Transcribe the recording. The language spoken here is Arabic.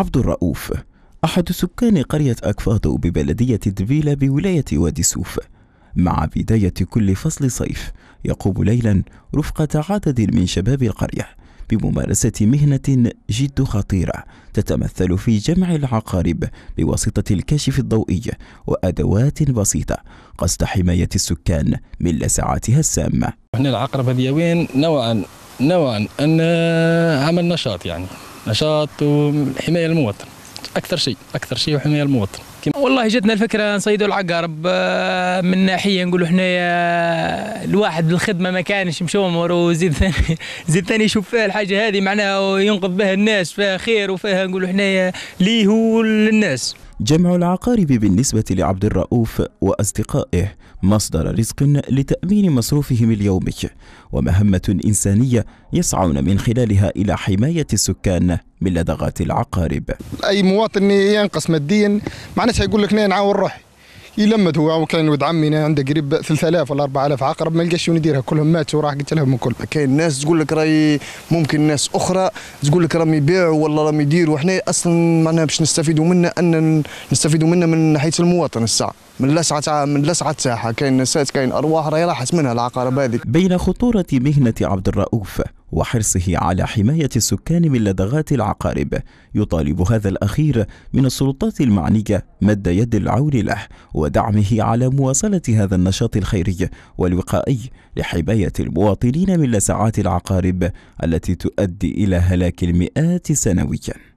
عبد الرؤوف أحد سكان قرية أكفادو ببلدية دفيلا بولاية وادي سوف مع بداية كل فصل صيف يقوم ليلا رفقة عدد من شباب القرية بممارسة مهنة جد خطيرة تتمثل في جمع العقارب بواسطة الكاشف الضوئي وأدوات بسيطة قصد حماية السكان من لسعاتها السامة. احنا العقرب هذه وين نوعا نوعا ان عمل نشاط يعني نشاط وحمايه المواطن اكثر شيء اكثر شيء وحمايه المواطن والله جاتنا الفكره نصيدوا العقارب آه، من ناحيه نقولوا حنايا آه، الواحد الخدمه ما كانش مشومر وزيد ثاني زيد ثاني يشوف فيها الحاجه هذه معناها وينقذ بها الناس فيها خير وفيها نقولوا حنايا ليه وللناس جمع العقارب بالنسبة لعبد الرؤوف وأصدقائه مصدر رزق لتأمين مصروفهم اليومي ومهمة إنسانية يسعون من خلالها إلى حماية السكان من لدغات العقارب أي مواطن ينقص ماديا معناتها يقول لك نعاون روحي يلمد هو وكان ولد عمي عنده قريب 3000 ولا 4000 عقرب ما لقاش شنو يديرها كلهم ماتوا راح قلت لهم الكل كاين ناس تقول لك راهي ممكن ناس اخرى تقول لك راهم يبيعوا ولا راهم يديروا احنا اصلا معناها باش نستفيدوا منا ان نستفيدوا منا من ناحيه المواطن الساعه من لسعة من لسعة تاعها كاين نسات كاين أرواح راهي راحت منها العقارب هذه بين خطورة مهنة عبد الرؤوف وحرصه على حماية السكان من لدغات العقارب يطالب هذا الأخير من السلطات المعنية مد يد العون له ودعمه على مواصلة هذا النشاط الخيري والوقائي لحماية المواطنين من لسعات العقارب التي تؤدي إلى هلاك المئات سنوياً